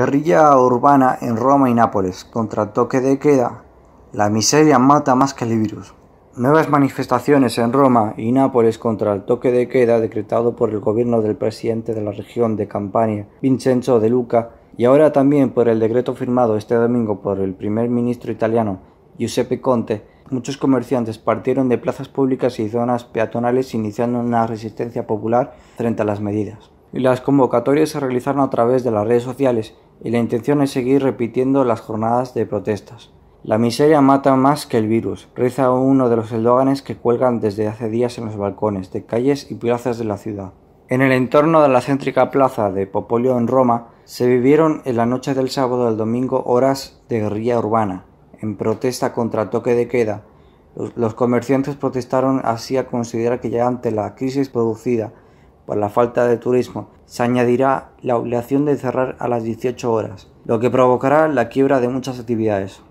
Guerrilla urbana en Roma y Nápoles contra el toque de queda. La miseria mata más que el virus. Nuevas manifestaciones en Roma y Nápoles contra el toque de queda decretado por el gobierno del presidente de la región de Campania, Vincenzo De Luca, y ahora también por el decreto firmado este domingo por el primer ministro italiano, Giuseppe Conte, muchos comerciantes partieron de plazas públicas y zonas peatonales iniciando una resistencia popular frente a las medidas las convocatorias se realizaron a través de las redes sociales y la intención es seguir repitiendo las jornadas de protestas. La miseria mata más que el virus, reza uno de los eslóganes que cuelgan desde hace días en los balcones de calles y plazas de la ciudad. En el entorno de la céntrica plaza de Popolio en Roma se vivieron en la noche del sábado al domingo horas de guerrilla urbana, en protesta contra toque de queda. Los comerciantes protestaron así a considerar que ya ante la crisis producida por la falta de turismo, se añadirá la obligación de cerrar a las 18 horas, lo que provocará la quiebra de muchas actividades.